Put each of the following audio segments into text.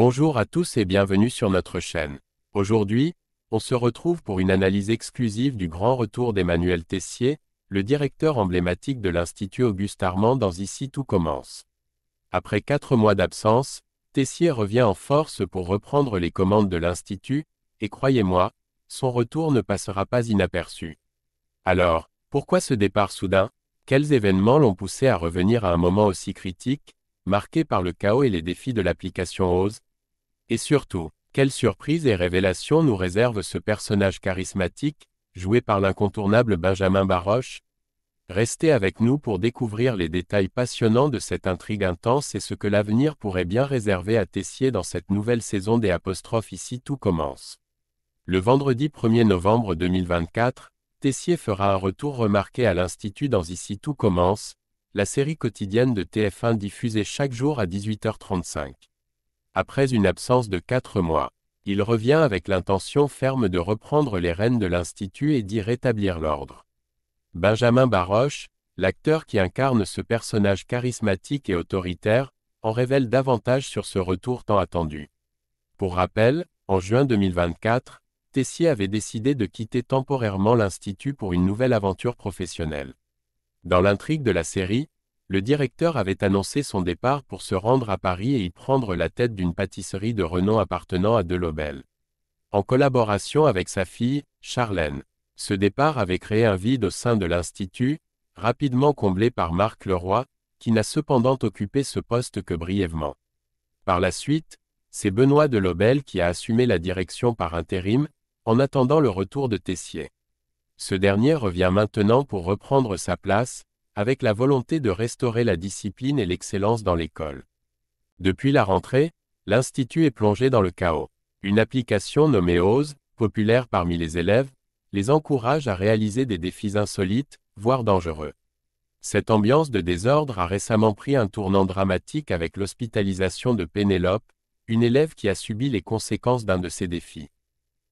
Bonjour à tous et bienvenue sur notre chaîne. Aujourd'hui, on se retrouve pour une analyse exclusive du grand retour d'Emmanuel Tessier, le directeur emblématique de l'Institut Auguste Armand dans Ici tout commence. Après quatre mois d'absence, Tessier revient en force pour reprendre les commandes de l'Institut, et croyez-moi, son retour ne passera pas inaperçu. Alors, pourquoi ce départ soudain Quels événements l'ont poussé à revenir à un moment aussi critique, marqué par le chaos et les défis de l'application OSE et surtout, quelles surprises et révélations nous réserve ce personnage charismatique, joué par l'incontournable Benjamin Baroche Restez avec nous pour découvrir les détails passionnants de cette intrigue intense et ce que l'avenir pourrait bien réserver à Tessier dans cette nouvelle saison des apostrophes ici tout commence. Le vendredi 1er novembre 2024, Tessier fera un retour remarqué à l'Institut dans Ici tout commence, la série quotidienne de TF1 diffusée chaque jour à 18h35. Après une absence de quatre mois, il revient avec l'intention ferme de reprendre les rênes de l'Institut et d'y rétablir l'ordre. Benjamin Baroche, l'acteur qui incarne ce personnage charismatique et autoritaire, en révèle davantage sur ce retour tant attendu. Pour rappel, en juin 2024, Tessier avait décidé de quitter temporairement l'Institut pour une nouvelle aventure professionnelle. Dans l'intrigue de la série, le directeur avait annoncé son départ pour se rendre à Paris et y prendre la tête d'une pâtisserie de renom appartenant à Delobel. En collaboration avec sa fille, Charlène, ce départ avait créé un vide au sein de l'Institut, rapidement comblé par Marc Leroy, qui n'a cependant occupé ce poste que brièvement. Par la suite, c'est Benoît Delobel qui a assumé la direction par intérim, en attendant le retour de Tessier. Ce dernier revient maintenant pour reprendre sa place, avec la volonté de restaurer la discipline et l'excellence dans l'école. Depuis la rentrée, l'Institut est plongé dans le chaos. Une application nommée OSE, populaire parmi les élèves, les encourage à réaliser des défis insolites, voire dangereux. Cette ambiance de désordre a récemment pris un tournant dramatique avec l'hospitalisation de Pénélope, une élève qui a subi les conséquences d'un de ces défis.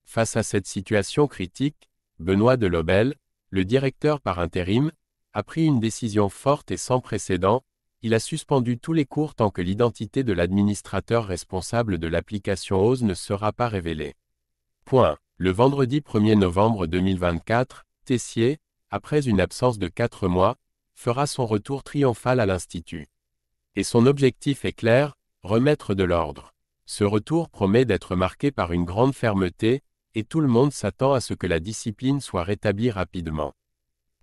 Face à cette situation critique, Benoît de Lobel, le directeur par intérim, a pris une décision forte et sans précédent, il a suspendu tous les cours tant que l'identité de l'administrateur responsable de l'application OSE ne sera pas révélée. Point. Le vendredi 1er novembre 2024, Tessier, après une absence de 4 mois, fera son retour triomphal à l'Institut. Et son objectif est clair, remettre de l'ordre. Ce retour promet d'être marqué par une grande fermeté, et tout le monde s'attend à ce que la discipline soit rétablie rapidement.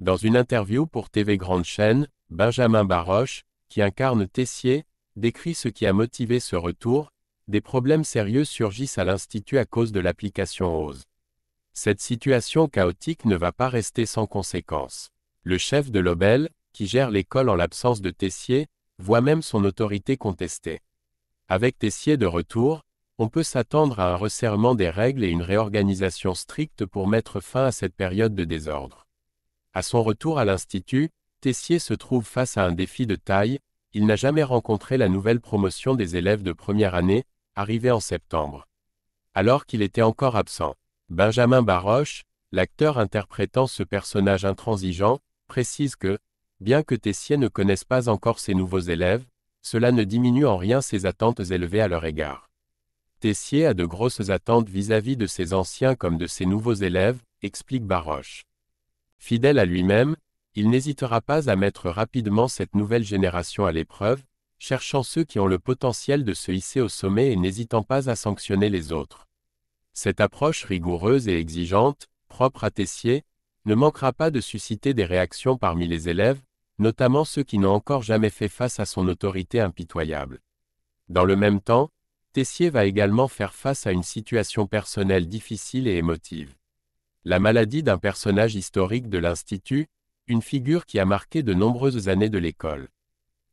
Dans une interview pour TV Grande Chaîne, Benjamin Baroche, qui incarne Tessier, décrit ce qui a motivé ce retour, des problèmes sérieux surgissent à l'Institut à cause de l'application OSE. Cette situation chaotique ne va pas rester sans conséquences. Le chef de l'Obel, qui gère l'école en l'absence de Tessier, voit même son autorité contestée. Avec Tessier de retour, on peut s'attendre à un resserrement des règles et une réorganisation stricte pour mettre fin à cette période de désordre. À son retour à l'Institut, Tessier se trouve face à un défi de taille, il n'a jamais rencontré la nouvelle promotion des élèves de première année, arrivée en septembre. Alors qu'il était encore absent, Benjamin Baroche, l'acteur interprétant ce personnage intransigeant, précise que, bien que Tessier ne connaisse pas encore ses nouveaux élèves, cela ne diminue en rien ses attentes élevées à leur égard. Tessier a de grosses attentes vis-à-vis -vis de ses anciens comme de ses nouveaux élèves, explique Baroche. Fidèle à lui-même, il n'hésitera pas à mettre rapidement cette nouvelle génération à l'épreuve, cherchant ceux qui ont le potentiel de se hisser au sommet et n'hésitant pas à sanctionner les autres. Cette approche rigoureuse et exigeante, propre à Tessier, ne manquera pas de susciter des réactions parmi les élèves, notamment ceux qui n'ont encore jamais fait face à son autorité impitoyable. Dans le même temps, Tessier va également faire face à une situation personnelle difficile et émotive. La maladie d'un personnage historique de l'Institut, une figure qui a marqué de nombreuses années de l'école.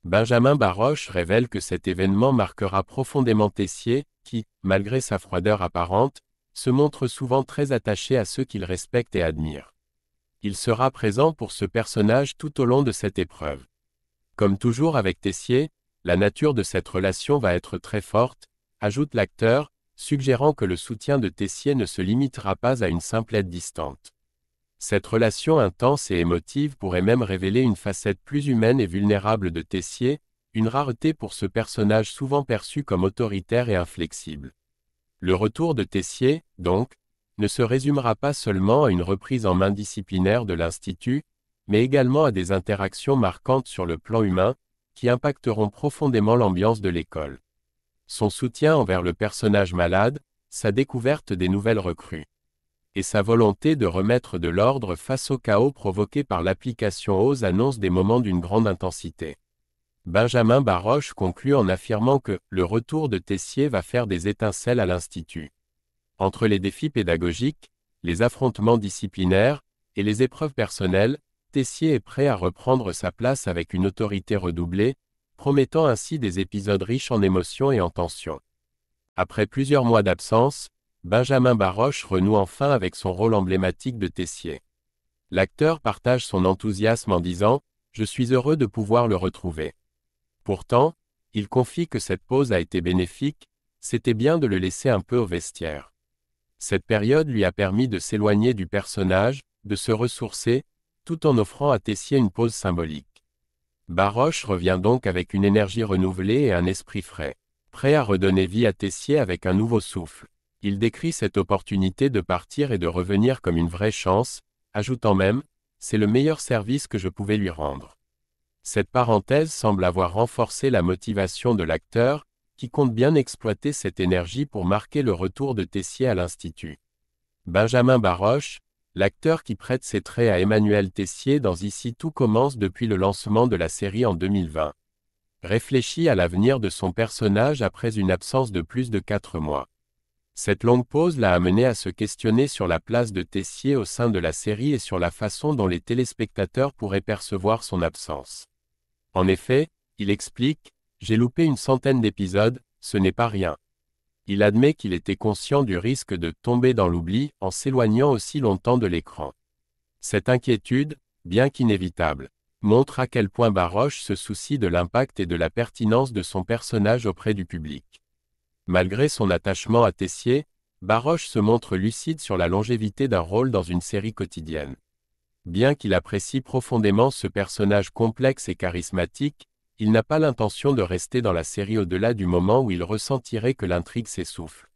Benjamin Baroche révèle que cet événement marquera profondément Tessier, qui, malgré sa froideur apparente, se montre souvent très attaché à ceux qu'il respecte et admire. Il sera présent pour ce personnage tout au long de cette épreuve. Comme toujours avec Tessier, la nature de cette relation va être très forte, ajoute l'acteur, suggérant que le soutien de Tessier ne se limitera pas à une simple aide distante. Cette relation intense et émotive pourrait même révéler une facette plus humaine et vulnérable de Tessier, une rareté pour ce personnage souvent perçu comme autoritaire et inflexible. Le retour de Tessier, donc, ne se résumera pas seulement à une reprise en main disciplinaire de l'Institut, mais également à des interactions marquantes sur le plan humain, qui impacteront profondément l'ambiance de l'école son soutien envers le personnage malade, sa découverte des nouvelles recrues et sa volonté de remettre de l'ordre face au chaos provoqué par l'application aux annonce des moments d'une grande intensité. Benjamin Baroche conclut en affirmant que le retour de Tessier va faire des étincelles à l'Institut. Entre les défis pédagogiques, les affrontements disciplinaires et les épreuves personnelles, Tessier est prêt à reprendre sa place avec une autorité redoublée, promettant ainsi des épisodes riches en émotions et en tensions. Après plusieurs mois d'absence, Benjamin Baroche renoue enfin avec son rôle emblématique de Tessier. L'acteur partage son enthousiasme en disant Je suis heureux de pouvoir le retrouver. Pourtant, il confie que cette pause a été bénéfique, c'était bien de le laisser un peu au vestiaire. Cette période lui a permis de s'éloigner du personnage, de se ressourcer, tout en offrant à Tessier une pause symbolique. Baroche revient donc avec une énergie renouvelée et un esprit frais, prêt à redonner vie à Tessier avec un nouveau souffle. Il décrit cette opportunité de partir et de revenir comme une vraie chance, ajoutant même, c'est le meilleur service que je pouvais lui rendre. Cette parenthèse semble avoir renforcé la motivation de l'acteur, qui compte bien exploiter cette énergie pour marquer le retour de Tessier à l'Institut. Benjamin Baroche, l'acteur qui prête ses traits à Emmanuel Tessier dans Ici tout commence depuis le lancement de la série en 2020. Réfléchit à l'avenir de son personnage après une absence de plus de quatre mois. Cette longue pause l'a amené à se questionner sur la place de Tessier au sein de la série et sur la façon dont les téléspectateurs pourraient percevoir son absence. En effet, il explique, J'ai loupé une centaine d'épisodes, ce n'est pas rien il admet qu'il était conscient du risque de tomber dans l'oubli en s'éloignant aussi longtemps de l'écran. Cette inquiétude, bien qu'inévitable, montre à quel point Baroche se soucie de l'impact et de la pertinence de son personnage auprès du public. Malgré son attachement à Tessier, Baroche se montre lucide sur la longévité d'un rôle dans une série quotidienne. Bien qu'il apprécie profondément ce personnage complexe et charismatique, il n'a pas l'intention de rester dans la série au-delà du moment où il ressentirait que l'intrigue s'essouffle.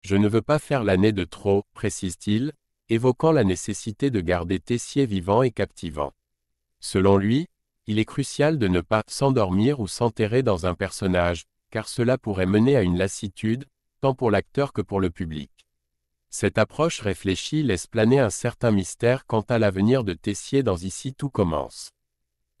Je ne veux pas faire l'année de trop, précise-t-il, évoquant la nécessité de garder Tessier vivant et captivant. Selon lui, il est crucial de ne pas s'endormir ou s'enterrer dans un personnage, car cela pourrait mener à une lassitude, tant pour l'acteur que pour le public. Cette approche réfléchie laisse planer un certain mystère quant à l'avenir de Tessier dans Ici tout commence.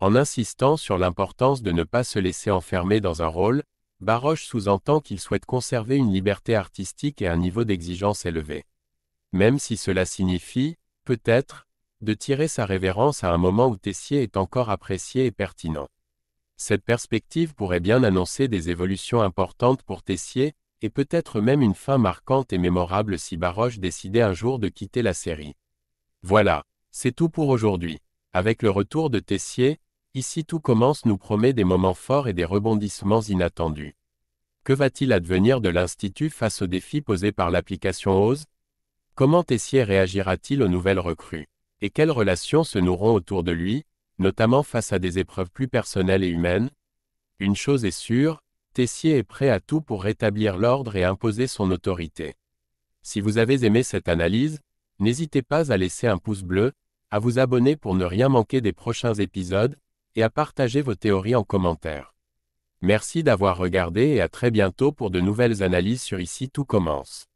En insistant sur l'importance de ne pas se laisser enfermer dans un rôle, Baroche sous-entend qu'il souhaite conserver une liberté artistique et un niveau d'exigence élevé. Même si cela signifie, peut-être, de tirer sa révérence à un moment où Tessier est encore apprécié et pertinent. Cette perspective pourrait bien annoncer des évolutions importantes pour Tessier, et peut-être même une fin marquante et mémorable si Baroche décidait un jour de quitter la série. Voilà, c'est tout pour aujourd'hui. Avec le retour de Tessier, Ici tout commence nous promet des moments forts et des rebondissements inattendus. Que va-t-il advenir de l'Institut face aux défis posés par l'application OSE Comment Tessier réagira-t-il aux nouvelles recrues Et quelles relations se noueront autour de lui, notamment face à des épreuves plus personnelles et humaines Une chose est sûre, Tessier est prêt à tout pour rétablir l'ordre et imposer son autorité. Si vous avez aimé cette analyse, n'hésitez pas à laisser un pouce bleu, à vous abonner pour ne rien manquer des prochains épisodes, et à partager vos théories en commentaire. Merci d'avoir regardé et à très bientôt pour de nouvelles analyses sur Ici tout commence.